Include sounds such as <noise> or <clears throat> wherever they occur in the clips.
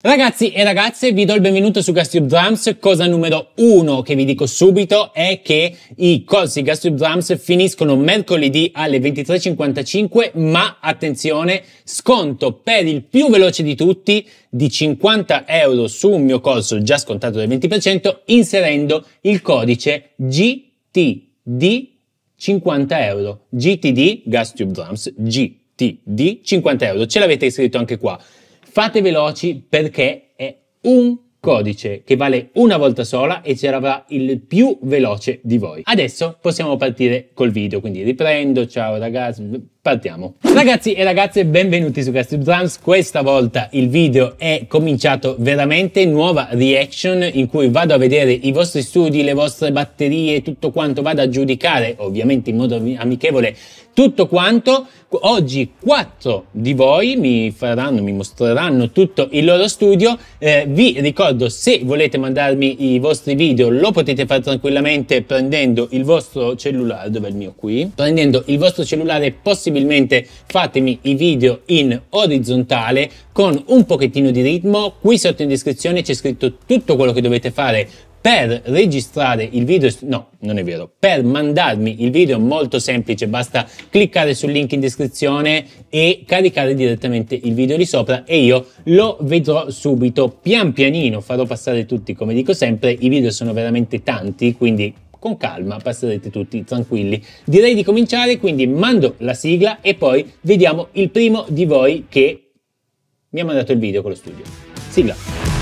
Ragazzi e ragazze, vi do il benvenuto su Gastube Drums. Cosa numero uno che vi dico subito è che i corsi Gastube Drums finiscono mercoledì alle 23.55, ma attenzione, sconto per il più veloce di tutti di 50 euro su un mio corso già scontato del 20% inserendo il codice GTD 50 euro. GTD, Gastube Drums, GTD 50 euro. Ce l'avete iscritto anche qua. Fate veloci perché è un codice che vale una volta sola e c'era il più veloce di voi. Adesso possiamo partire col video, quindi riprendo, ciao ragazzi, partiamo. Ragazzi e ragazze, benvenuti su Castle Drums. Questa volta il video è cominciato veramente, nuova reaction in cui vado a vedere i vostri studi, le vostre batterie, tutto quanto, vado a giudicare, ovviamente in modo amichevole, tutto quanto. Oggi quattro di voi mi faranno, mi mostreranno tutto il loro studio. Eh, vi ricordo ricordo se volete mandarmi i vostri video lo potete fare tranquillamente prendendo il vostro cellulare, dove è il mio qui, prendendo il vostro cellulare possibilmente fatemi i video in orizzontale con un pochettino di ritmo, qui sotto in descrizione c'è scritto tutto quello che dovete fare per registrare il video, no, non è vero, per mandarmi il video è molto semplice, basta cliccare sul link in descrizione e caricare direttamente il video lì sopra e io lo vedrò subito, pian pianino farò passare tutti, come dico sempre, i video sono veramente tanti, quindi con calma passerete tutti tranquilli. Direi di cominciare, quindi mando la sigla e poi vediamo il primo di voi che mi ha mandato il video con lo studio. Sigla!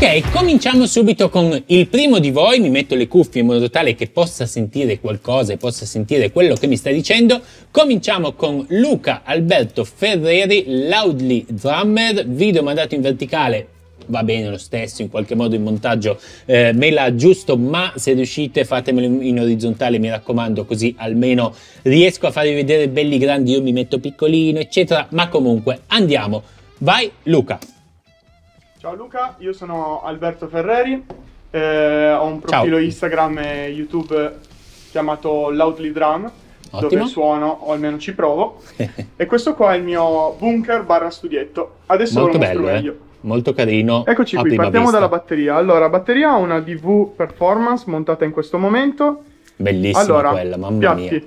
Ok, cominciamo subito con il primo di voi, mi metto le cuffie in modo tale che possa sentire qualcosa e possa sentire quello che mi sta dicendo. Cominciamo con Luca Alberto Ferreri, Loudly Drummer, video mandato in verticale va bene lo stesso, in qualche modo il montaggio eh, me l'ha giusto, ma se riuscite fatemelo in orizzontale, mi raccomando, così almeno riesco a farvi vedere belli grandi, io mi metto piccolino, eccetera, ma comunque andiamo. Vai Luca! Ciao Luca, io sono Alberto Ferreri, eh, ho un profilo Ciao. Instagram e YouTube chiamato Loudly Drum, Ottimo. dove suono o almeno ci provo. <laughs> e questo qua è il mio bunker barra studietto. Adesso Molto bello, eh? Molto carino. Eccoci qui, partiamo vista. dalla batteria. Allora, batteria ha una DV Performance montata in questo momento. Bellissima allora, quella, mamma piatti. mia.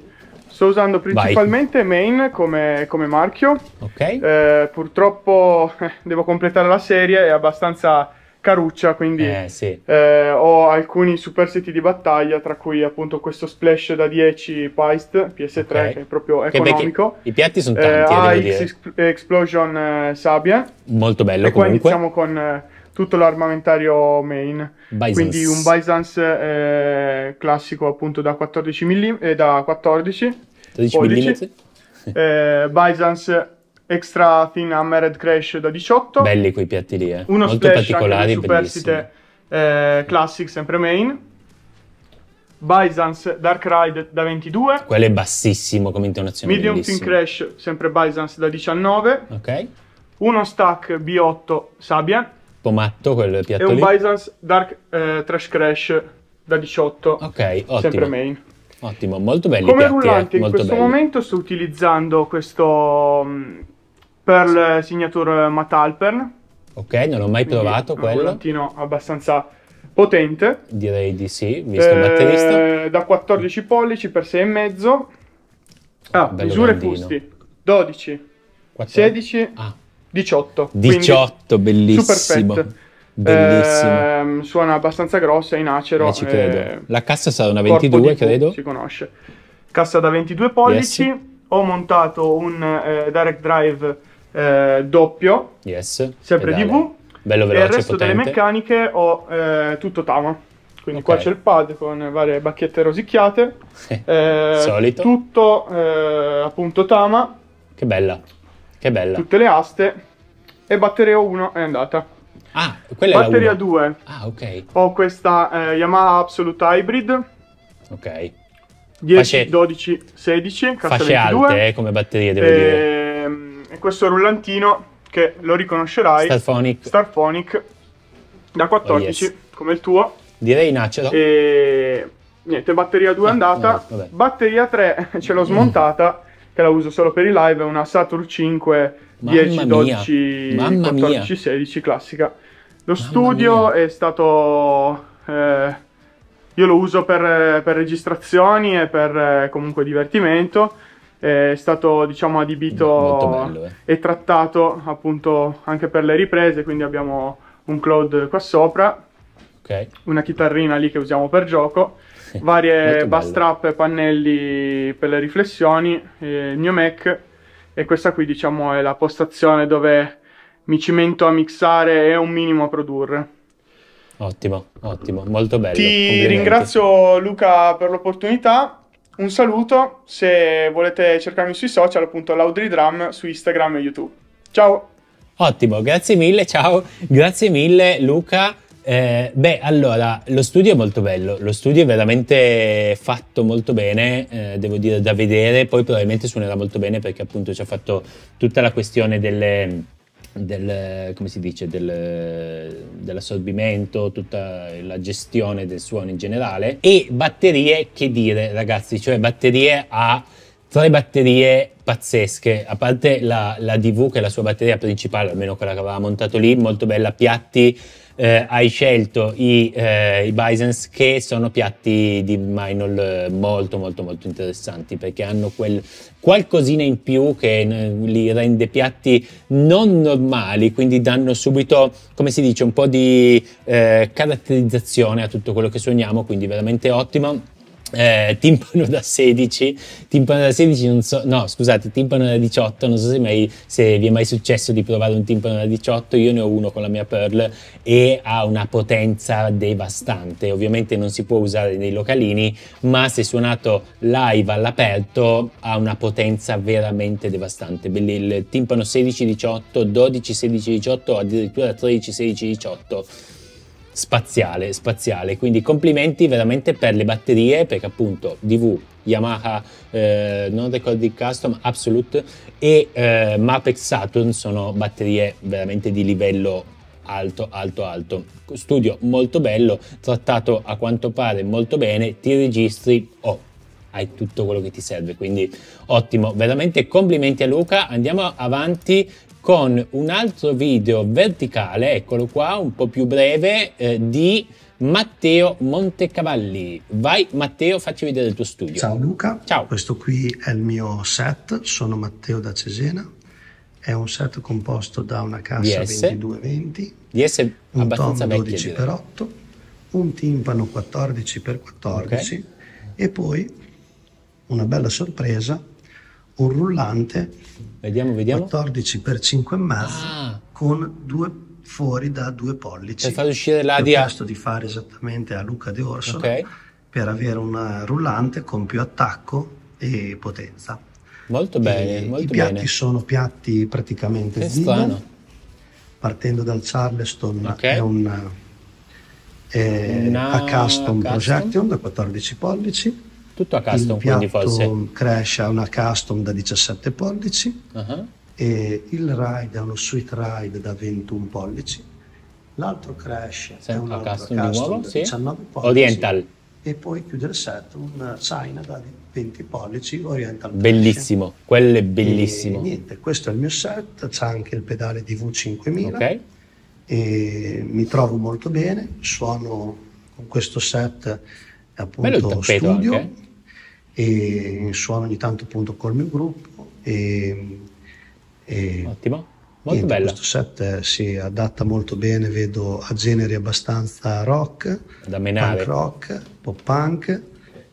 Sto usando principalmente Vai. Main come, come marchio. Ok. Eh, purtroppo <laughs> devo completare la serie, è abbastanza caruccia, quindi eh, sì. Eh, ho alcuni super superstiti di battaglia, tra cui appunto questo splash da 10 Paist PS3, okay. che è proprio economico. I piatti sono tanti, eh, eh AX Explosion eh, Sabbia. Molto bello e comunque. E qua iniziamo con tutto l'armamentario main. Bisons. Quindi un Byzance eh, classico appunto da 14, mm, eh, da 14 12 11. mm. Eh, Byzance Extra Thin Hammered Crash da 18. Belli quei piatti lì, eh. Uno Molto splash particolari, superstite eh, Classic sempre main. Byzance Dark Ride da 22. Quello è bassissimo come intonazione. Medium Thin Crash, sempre Byzance da 19. Ok. Uno stack B8 Sabian. Pomatto quel piatto lì. E un lì. Byzance Dark eh, Trash Crash da 18. Ok, ottimo. Sempre main. Ottimo, molto belli Come piatti, rullante eh, in questo belli. momento sto utilizzando questo mm, Pearl Signature Matalpern. Ok, non ho mai Quindi quello. Un rullantino abbastanza potente. Direi di sì, visto eh, batterista. Da 14 pollici per 6,5. Ah, ah, Bello misure grandino. fusti. 12, 14. 16, ah. 18. 18, bellissimo. Super Bellissimo. Eh, suona abbastanza grossa in acero. Eh, ci credo. Eh, La cassa sarà una 22, credo. Si conosce. Cassa da 22 pollici. Yes. Ho montato un eh, direct drive eh, doppio. Yes. Sempre DV. Bello veloce, e il resto potente. delle meccaniche ho eh, tutto Tama. Quindi okay. qua c'è il pad con varie bacchette rosicchiate. <laughs> Eh, Solito. Tutto appunto Tama. Che bella. Che bella. Tutte le aste. E battereo 1 è andata. Ah, quella batteria è la 1. 2. Ah, ok. Ho questa eh, Yamaha Absolute Hybrid. Ok. 10, Fasce... 12, 16, Fasce 22. alte eh, come batterie, devo e... dire. Ehm, e questo rullantino, che lo riconoscerai. Starphonic. Starphonic, da 14, oh, yes. come il tuo. Direi in E... Niente, batteria 2 è ah, andata. No, batteria 3 <laughs> ce l'ho mm. smontata, che la uso solo per i live, è una Saturn 5 10, 12, mia. 14, 16 classica. Lo studio è stato... Eh, io lo uso per, eh, per registrazioni e per eh, comunque divertimento. È stato diciamo adibito bello, eh. e trattato appunto anche per le riprese, quindi abbiamo un cloud qua sopra, okay. una chitarrina lì che usiamo per gioco, sì, varie bass trap e pannelli per le riflessioni, il mio Mac e questa qui diciamo è la postazione dove mi cimento a mixare e un minimo a produrre. Ottimo, ottimo, molto bello. Ti ringrazio Luca per l'opportunità. Un saluto, se volete cercarmi sui social, appunto Laudry Drum su Instagram e YouTube. Ciao! Ottimo, grazie mille, ciao, grazie mille Luca. Eh, beh, allora, lo studio è molto bello, lo studio è veramente fatto molto bene, eh, devo dire da vedere, poi probabilmente suonerà molto bene perché appunto ci ha fatto tutta la questione delle del, come si dice, del, dell'assorbimento, tutta la gestione del suono in generale e batterie che dire ragazzi, cioè batterie a tre batterie pazzesche, a parte la, la DV che è la sua batteria principale, almeno quella che aveva montato lì, molto bella, piatti, eh, hai scelto i, eh, i Bisons che sono piatti di Minol eh, molto molto molto interessanti perché hanno quel qualcosina in più che eh, li rende piatti non normali, quindi danno subito, come si dice, un po' di eh, caratterizzazione a tutto quello che suoniamo, quindi veramente ottimo eh, timpano da 16, timpano da 16 non so, no scusate, timpano da 18, non so se, mai, se, vi è mai successo di provare un timpano da 18, io ne ho uno con la mia Pearl e ha una potenza devastante, ovviamente non si può usare nei localini, ma se suonato live all'aperto ha una potenza veramente devastante, il timpano 16-18, 12-16-18, addirittura 13-16-18 spaziale, spaziale. Quindi complimenti veramente per le batterie, perché appunto DV, Yamaha, eh, non ricordi custom, Absolute e eh, Mapex Saturn sono batterie veramente di livello alto, alto, alto. Studio molto bello, trattato a quanto pare molto bene, ti registri o oh, hai tutto quello che ti serve, quindi ottimo, veramente complimenti a Luca. Andiamo avanti con un altro video verticale, eccolo qua, un po' più breve, eh, di Matteo Montecavalli. Vai Matteo, facci vedere il tuo studio. Ciao Luca, Ciao. questo qui è il mio set, sono Matteo da Cesena, è un set composto da una cassa DS. 2220, DS un tom 12x8, un timpano 14x14 okay. e poi una bella sorpresa un rullante vediamo, vediamo. 14 x 5 ah. con due fori da due pollici. Per far uscire l'adia. Ho chiesto di fare esattamente a Luca De Orso okay. per avere un rullante con più attacco e potenza. Molto bene, e molto I piatti bene. sono piatti praticamente zigo, partendo dal Charleston okay. è un è Una... a custom, custom projection da 14 pollici tutto a custom, quindi forse. Il Crash ha una custom da 17 pollici, uh-huh. e il Ride è uno Sweet Ride da 21 pollici, l'altro Crash Sempre è un altro custom, custom nuovo, da sì. 19 pollici. Oriental. E poi chiude il set un China da 20 pollici Oriental. Bellissimo, Crash. quello è bellissimo. E, niente, questo è il mio set, c'è anche il pedale DV5000. Ok. E mi trovo molto bene, suono con questo set appunto studio, anche e suono ogni tanto appunto col mio gruppo. E, e Ottimo, molto niente, bello. Questo set eh, si adatta molto bene, vedo a generi abbastanza rock, da menare. rock, pop punk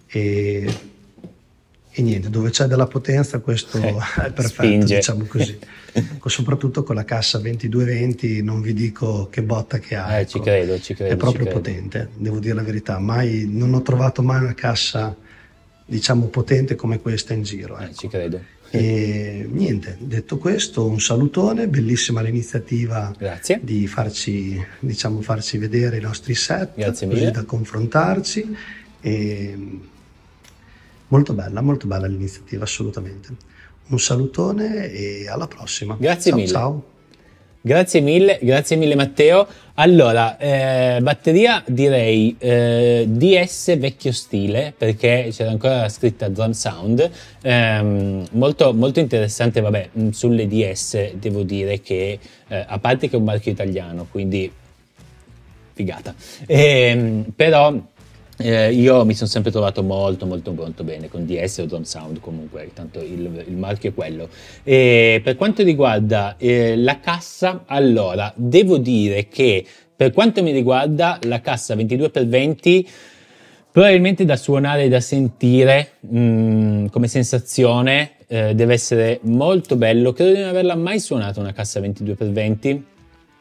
e, e, niente, dove c'è della potenza questo eh, <laughs> è perfetto, spinge. diciamo così. <laughs> Soprattutto con la cassa 2220 non vi dico che botta che ha. Eh, ecco. ci credo, ci credo. È proprio credo. potente, devo dire la verità. Mai, non ho trovato mai una cassa diciamo, potente come questa in giro. Ecco. Eh, ci ecco. credo. E niente, detto questo, un salutone, bellissima l'iniziativa Grazie. di farci, diciamo, farci vedere i nostri set, Grazie mille. da confrontarci. E molto bella, molto bella l'iniziativa, assolutamente. Un salutone e alla prossima. Grazie ciao, mille. Ciao. Grazie mille, grazie mille Matteo. Allora, eh, batteria direi eh, DS vecchio stile perché c'era ancora la scritta drum sound, ehm, molto, molto, interessante, vabbè, mm, sulle DS devo dire che eh, a parte che è un marchio italiano, quindi figata, ehm, però eh, io mi sono sempre trovato molto molto molto bene con DS o Drum Sound comunque, tanto il, il marchio è quello. E eh, per quanto riguarda eh, la cassa, allora devo dire che per quanto mi riguarda la cassa 22x20 probabilmente da suonare e da sentire mh, mm, come sensazione eh, deve essere molto bello, credo di non averla mai suonata una cassa 22x20,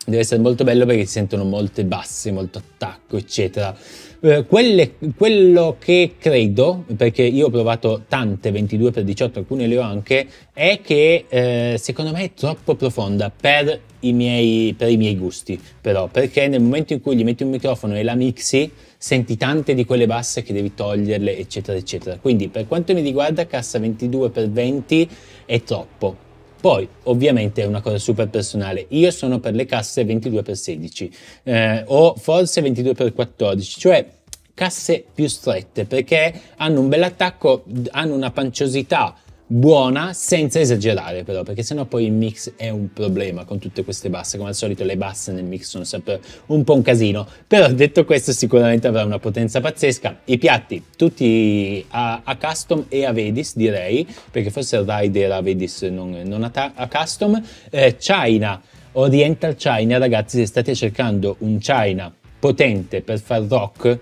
deve essere molto bello perché si sentono molte basse, molto attacco eccetera eh, quelle, quello che credo, perché io ho provato tante 22 x 18, alcune le ho anche, è che eh, secondo me è troppo profonda per i, miei, per i miei gusti, però, perché nel momento in cui gli metti un microfono e la mixi, senti tante di quelle basse che devi toglierle, eccetera, eccetera. Quindi per quanto mi riguarda, cassa 22 x 20 è troppo poi, ovviamente, è una cosa super personale. Io sono per le casse 22x16 eh, o forse 22x14, cioè casse più strette perché hanno un bel attacco, hanno una panciosità buona senza esagerare però perché sennò poi il mix è un problema con tutte queste basse come al solito le basse nel mix sono sempre un po' un casino però detto questo sicuramente avrà una potenza pazzesca i piatti tutti a, a custom e a Vedis direi perché forse il ride era Vedis non, non a, a, custom eh, China Oriental China ragazzi se state cercando un China potente per far rock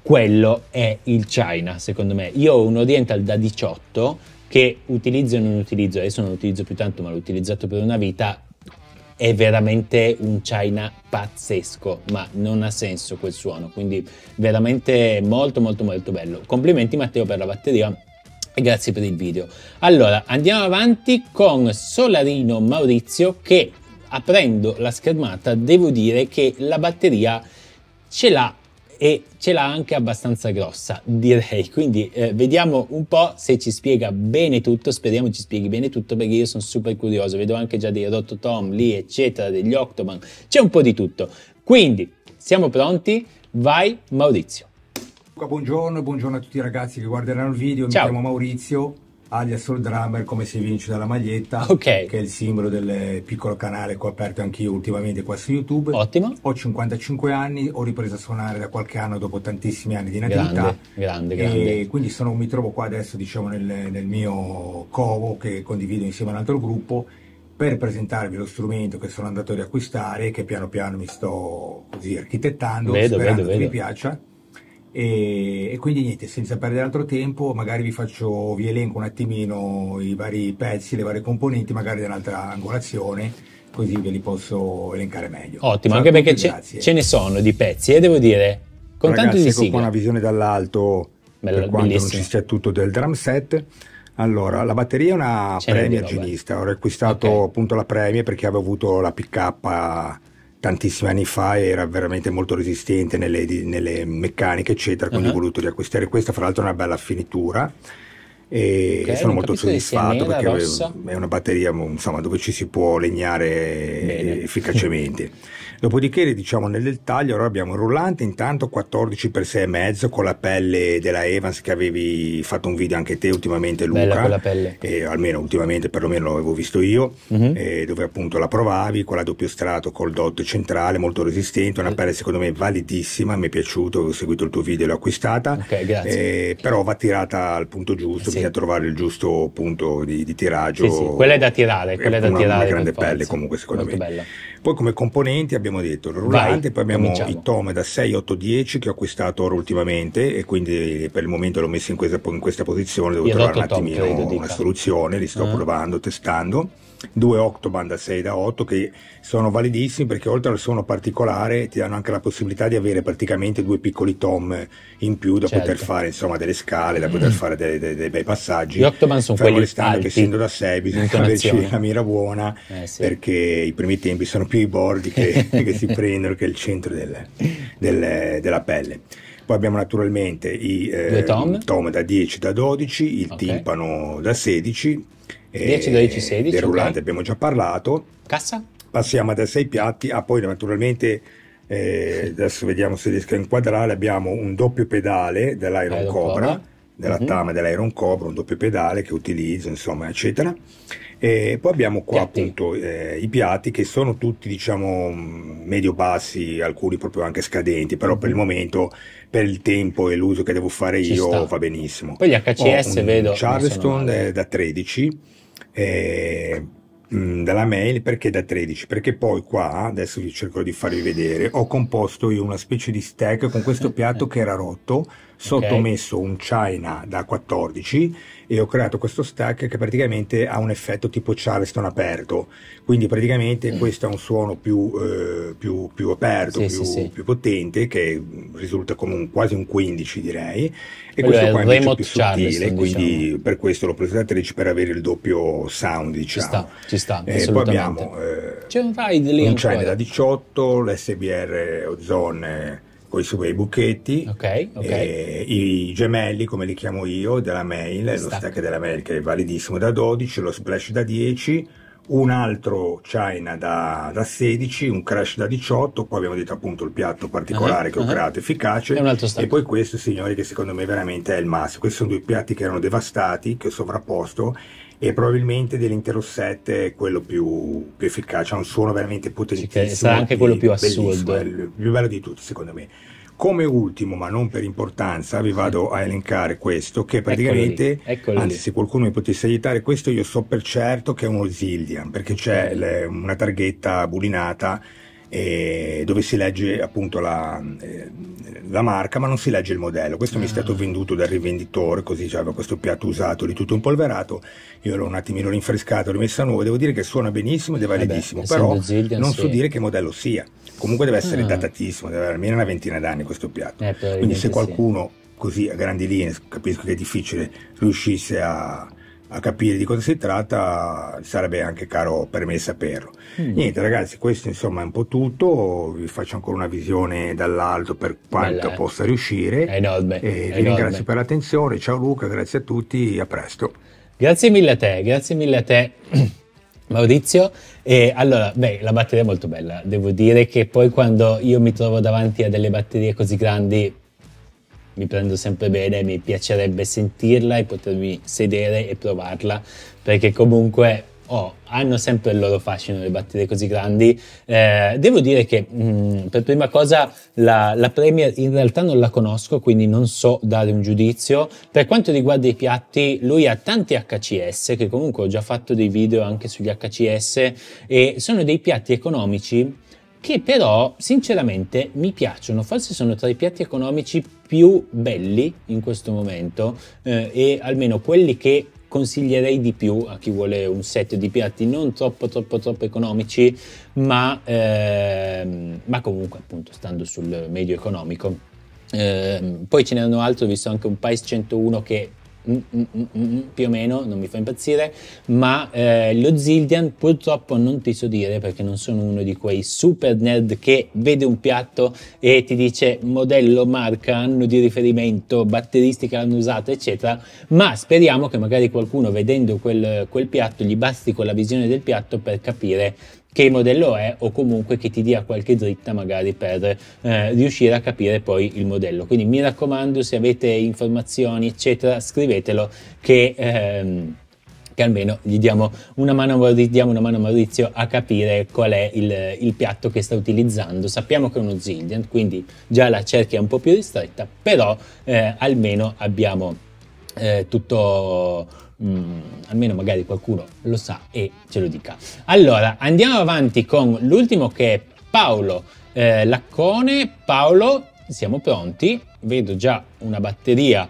quello è il China secondo me io ho un Oriental da 18 che utilizzo e non utilizzo, adesso non lo utilizzo più tanto, ma l'ho utilizzato per una vita, è veramente un China pazzesco, ma non ha senso quel suono, quindi veramente molto molto molto bello. Complimenti Matteo per la batteria e grazie per il video. Allora, andiamo avanti con Solarino Maurizio che aprendo la schermata devo dire che la batteria ce l'ha e ce l'ha anche abbastanza grossa direi quindi eh, vediamo un po' se ci spiega bene tutto speriamo ci spieghi bene tutto perché io sono super curioso vedo anche già dei rototom lì eccetera degli octoman c'è un po' di tutto quindi siamo pronti vai Maurizio buongiorno buongiorno a tutti i ragazzi che guarderanno il video Ciao. mi chiamo Maurizio alias Soul Drummer come si vince dalla maglietta okay. che è il simbolo del piccolo canale che ho aperto anch'io ultimamente qua su YouTube ottimo ho 55 anni ho ripreso a suonare da qualche anno dopo tantissimi anni di natività grande, grande, grande. e quindi sono, mi trovo qua adesso diciamo nel, nel mio covo che condivido insieme a un altro gruppo per presentarvi lo strumento che sono andato ad acquistare che piano piano mi sto così architettando vedo, vedo, vedo. che vi piaccia e, e, quindi niente, senza perdere altro tempo, magari vi faccio, vi elenco un attimino i vari pezzi, le varie componenti, magari dell'altra angolazione, così ve li posso elencare meglio. Ottimo, Ciao anche perché tutti, ce, ne sono di pezzi e eh, devo dire, con Ragazzi, tanto di ecco sigla. Ecco una visione dall'alto, Bello, per quanto bellissimo. non ci sia tutto del drum set, allora, la batteria è una Premier Ginista, ho acquistato okay. appunto la Premier perché avevo avuto la pick-up... PK tantissimi anni fa era veramente molto resistente nelle, nelle meccaniche, eccetera. Quindi uh-huh. ho voluto riacquistare questa. Fra l'altro, è una bella finitura. E okay, sono molto soddisfatto nera, perché rossa. è una batteria insomma, dove ci si può legnare Bene. efficacemente. <laughs> Dopodiché diciamo nel dettaglio, allora abbiamo il rullante intanto 14 x 6,5 con la pelle della Evans che avevi fatto un video anche te ultimamente Luca. Bella quella pelle. Eh, almeno ultimamente perlomeno l'avevo visto io, mm-hmm. eh, dove appunto la provavi con la doppio strato, col dot centrale, molto resistente, una mm. pelle secondo me validissima, mi è piaciuto, ho seguito il tuo video e l'ho acquistata. Ok, grazie. Eh, però va tirata al punto giusto, eh sì. bisogna trovare il giusto punto di, di tiraggio. Sì, sì. Quella è da tirare, quella è da una, tirare. Una grande pelle forza. comunque secondo Molto me. Bella. Poi come componenti abbiamo detto il rullante, Vai, poi abbiamo cominciamo. i Tom da 6, 8, 10 che ho acquistato ora ultimamente e quindi per il momento l'ho messo in questa, in questa posizione, devo Io trovare un attimino tom, credo, una soluzione, li sto ah. provando, testando due Octoban da 6 da 8 che sono validissimi perché oltre al suono particolare ti danno anche la possibilità di avere praticamente due piccoli tom in più da certo. poter fare insomma delle scale, da poter mm. fare dei, dei, dei, bei passaggi. Gli Octoban sono Fermo quelli alti. che essendo da 6 bisogna averci la mira buona eh, sì. perché i primi tempi sono più i bordi che, <laughs> che si prendono che il centro del, del, della pelle. Poi abbiamo naturalmente i eh, tom. tom. da 10 da 12, il okay. timpano da 16 10, 12, 16. Del rullante okay. abbiamo già parlato. Cassa? Passiamo da 6 piatti, ah poi naturalmente eh, adesso vediamo se riesco a inquadrare, abbiamo un doppio pedale dell'Iron Cobra. Cobra della uh-huh. Tama dell'Iron Cobra, un doppio pedale che utilizzo, insomma, eccetera. E poi abbiamo qua piatti. appunto eh, i piatti che sono tutti, diciamo, medio-bassi, alcuni proprio anche scadenti, però per il mhm. momento, per il tempo e l'uso che devo fare Ci io, sta. va benissimo. Poi gli HCS vedo. Charleston eh, da 13 eh, dalla mail perché da 13 perché poi qua adesso vi cerco di farvi vedere ho composto io una specie di stack con questo piatto che era rotto sottomesso okay. un china da 14 e ho creato questo stack che praticamente ha un effetto tipo charleston aperto quindi praticamente mm. questo è un suono più, eh, più, più aperto sì, più, sì, sì. più, potente che risulta come un, quasi un 15 direi, e eh, questo qua invece Remote è più sottile, diciamo. quindi per questo l'ho preso a 13 per avere il doppio sound, diciamo. Ci sta, ci sta, e eh, Poi abbiamo eh, C'è un ride lì un channel da 18, l'SBR Ozone con i suoi buchetti, okay, okay. Eh, i gemelli come li chiamo io della mail, lo stack della mail che è validissimo da 12, lo splash da 10, un altro China da, da, 16, un crash da 18, poi abbiamo detto appunto il piatto particolare uh-huh, che ho uh-huh. creato efficace e un altro e poi questo signori che secondo me veramente è il massimo, questi sono due piatti che erano devastati, che ho sovrapposto e probabilmente dell'intero set è quello più, più efficace, ha un suono veramente potentissimo. Sì, sarà anche quello più assurdo. il più bello di tutti secondo me. Come ultimo, ma non per importanza, vi vado a elencare questo, che praticamente, eccolo lì, anzi se qualcuno mi potesse aiutare, questo io so per certo che è uno Zillian, perché c'è mm. le, una targhetta bulinata eh, dove si legge appunto la, eh, la, marca, ma non si legge il modello. Questo ah. mi è ah. stato venduto dal rivenditore, così aveva questo piatto usato di tutto impolverato, io l'ho un attimino rinfrescato, l'ho a nuovo, devo dire che suona benissimo ed è eh validissimo, Vabbè, però non sì. so dire che modello sia. Comunque deve essere ah. datatissimo, deve avere almeno una ventina d'anni questo piatto. Eh, Quindi se qualcuno sì. così a grandi linee, capisco che è difficile, riuscisse a, a capire di cosa si tratta, sarebbe anche caro per me saperlo. Mm. Niente ragazzi, questo insomma è un po' tutto, vi faccio ancora una visione dall'alto per quanto Bella. Eh. possa riuscire. enorme. E vi enorme. ringrazio per l'attenzione, ciao Luca, grazie a tutti, a presto. Grazie mille a te, grazie mille a te. <clears throat> Maurizio, e allora, beh, la batteria è molto bella, devo dire che poi quando io mi trovo davanti a delle batterie così grandi mi prendo sempre bene, mi piacerebbe sentirla e potermi sedere e provarla, perché comunque oh, hanno sempre il loro fascino le battite così grandi. Eh, devo dire che mh, mm, per prima cosa la, la, Premier in realtà non la conosco, quindi non so dare un giudizio. Per quanto riguarda i piatti, lui ha tanti HCS, che comunque ho già fatto dei video anche sugli HCS, e sono dei piatti economici che però sinceramente mi piacciono, forse sono tra i piatti economici più belli in questo momento eh, e almeno quelli che consiglierei di più a chi vuole un set di piatti non troppo troppo troppo economici, ma, ehm, ma comunque appunto stando sul medio economico. Eh, poi ce n'erano altri, ho visto anche un Pais 101 che Mm mm, mm, mm, mm, più o meno, non mi fa impazzire, ma eh, lo Zildian purtroppo non ti so dire perché non sono uno di quei super nerd che vede un piatto e ti dice modello, marca, anno di riferimento, batteristica l'hanno usata, eccetera, ma speriamo che magari qualcuno vedendo quel, quel piatto gli basti con la visione del piatto per capire che modello è o comunque che ti dia qualche dritta magari per eh, riuscire a capire poi il modello. Quindi mi raccomando se avete informazioni eccetera scrivetelo che... Ehm, che almeno gli diamo una mano, diamo una mano a Maurizio a capire qual è il, il, piatto che sta utilizzando. Sappiamo che è uno Zilliant, quindi già la cerchia è un po' più ristretta, però eh, almeno abbiamo eh, tutto mm, almeno magari qualcuno lo sa e ce lo dica allora andiamo avanti con l'ultimo che è Paolo eh, Laccone Paolo siamo pronti vedo già una batteria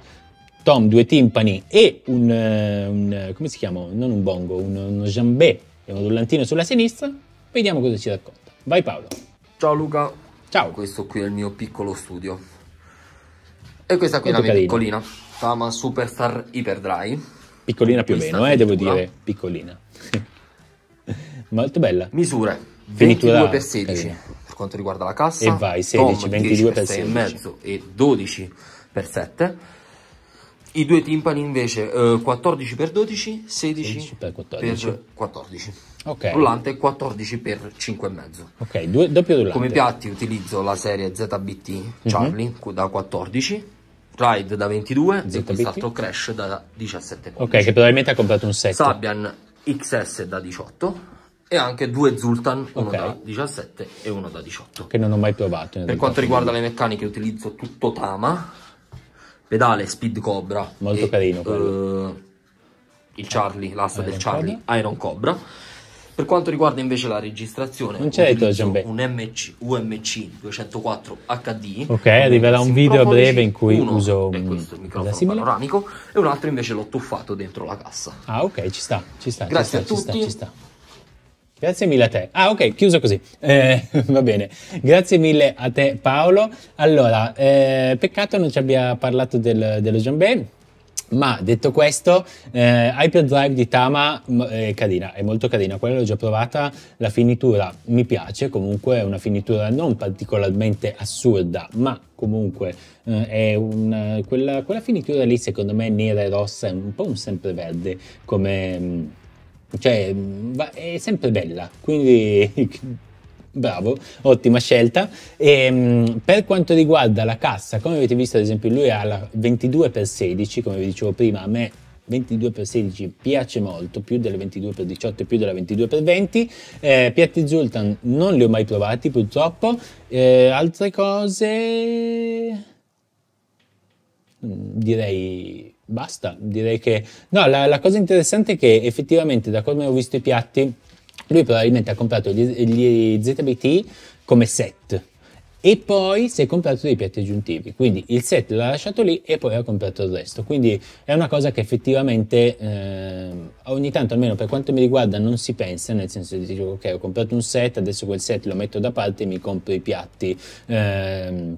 tom due timpani e un, eh, un eh, come si chiama non un bongo un, uno jambé e un rullantino sulla sinistra vediamo cosa ci racconta vai Paolo ciao Luca ciao questo qui è il mio piccolo studio e questa qui Molto è la mia carino. piccolina Fama Superstar Hyperdry. Piccolina più o meno, eh, devo dire, piccolina. <laughs> Molto bella. Misure, 22 x 16 per quanto riguarda la cassa. E vai, 16, 22 x 16. E mezzo e 12 x 7. I due timpani invece eh, 14 x 12, 16, 16 x 14. Per 14. Okay. Rullante 14 x 5,5. Ok, due, doppio rullante. Come piatti utilizzo la serie ZBT mhm. Charlie mm -hmm. da 14 Ride da 22 ZBT. e quest'altro Crash da 17,15. Ok, che probabilmente ha comprato un 7. Sabian XS da 18 e anche due Zultan, uno okay. da 17 e uno da 18. Che non ho mai provato. Per quanto riguarda le meccaniche utilizzo tutto Tama, pedale Speed Cobra. Molto e, carino. Uh, il Charlie, l'asta del Charlie, Iron Cobra per quanto riguarda invece la registrazione, non c'è un MC, UMC 204 HD. Ok, arriverà un video a breve in cui uno uso eh, è il microfono panoramico e un altro invece l'ho tuffato dentro la cassa. Ah, ok, ci sta, ci sta. Grazie ci sta, a tutti. Ci sta, ci sta. Grazie mille a te. Ah, ok, chiuso così. Eh, <laughs> va bene. Grazie mille a te, Paolo. Allora, eh, peccato non ci abbia parlato del, dello jambé ma detto questo, eh, Hyper Drive di Tama è carina, è molto carina, quella l'ho già provata, la finitura mi piace, comunque è una finitura non particolarmente assurda, ma comunque eh, è una, quella, quella, finitura lì secondo me nera e rossa, è un po' un sempreverde come... Mm, cioè, mm, va, è sempre bella, quindi Bravo, ottima scelta. E, ehm, per quanto riguarda la cassa, come avete visto ad esempio lui ha la 22x16, come vi dicevo prima, a me 22x16 piace molto, più delle 22x18 e più della 22x20. Eh, piatti Zultan non li ho mai provati purtroppo. Eh, altre cose... Mm, direi basta, direi che... No, la, la cosa interessante è che effettivamente da come ho visto i piatti lui probabilmente ha comprato gli, gli ZBT come set e poi si è comprato dei piatti aggiuntivi. Quindi il set l'ha lasciato lì e poi ha comprato il resto. Quindi è una cosa che effettivamente eh, ogni tanto, almeno per quanto mi riguarda, non si pensa, nel senso di dire ok, ho comprato un set, adesso quel set lo metto da parte e mi compro i piatti. Eh,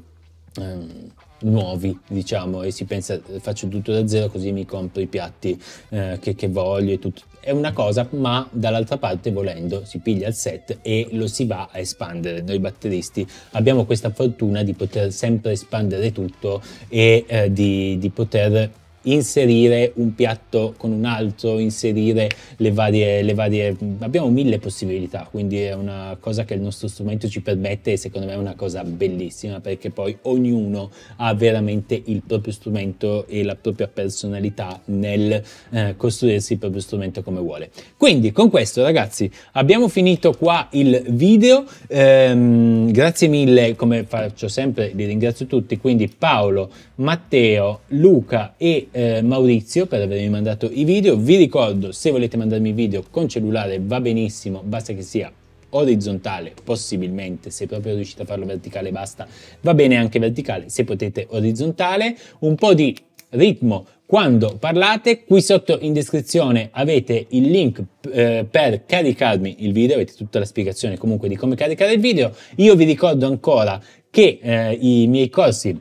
eh, nuovi, diciamo, e si pensa faccio tutto da zero così mi compro i piatti eh, che, che, voglio e tutto. È una cosa, ma dall'altra parte volendo si piglia il set e lo si va a espandere. Noi batteristi abbiamo questa fortuna di poter sempre espandere tutto e eh, di, di poter inserire un piatto con un altro, inserire le varie, le varie, abbiamo mille possibilità, quindi è una cosa che il nostro strumento ci permette e secondo me è una cosa bellissima perché poi ognuno ha veramente il proprio strumento e la propria personalità nel eh, costruirsi il proprio strumento come vuole. Quindi con questo ragazzi abbiamo finito qua il video, ehm, grazie mille come faccio sempre, vi ringrazio tutti, quindi Paolo, Matteo, Luca e eh, Maurizio per avermi mandato i video. Vi ricordo, se volete mandarmi video con cellulare va benissimo, basta che sia orizzontale, possibilmente, se proprio riuscite a farlo verticale basta, va bene anche verticale, se potete orizzontale, un po' di ritmo quando parlate, qui sotto in descrizione avete il link eh, per caricarmi il video, avete tutta la spiegazione comunque di come caricare il video, io vi ricordo ancora che eh, i miei corsi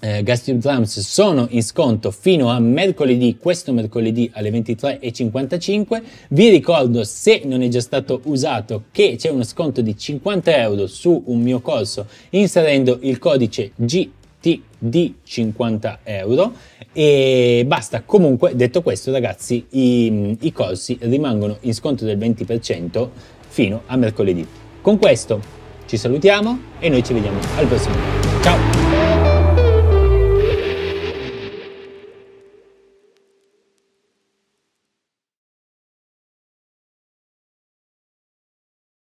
eh, Gas Drums sono in sconto fino a mercoledì, questo mercoledì alle 23.55. Vi ricordo, se non è già stato usato, che c'è uno sconto di 50 euro su un mio corso inserendo il codice GTD 50 euro e basta comunque detto questo ragazzi i, i corsi rimangono in sconto del 20% fino a mercoledì con questo ci salutiamo e noi ci vediamo al prossimo video ciao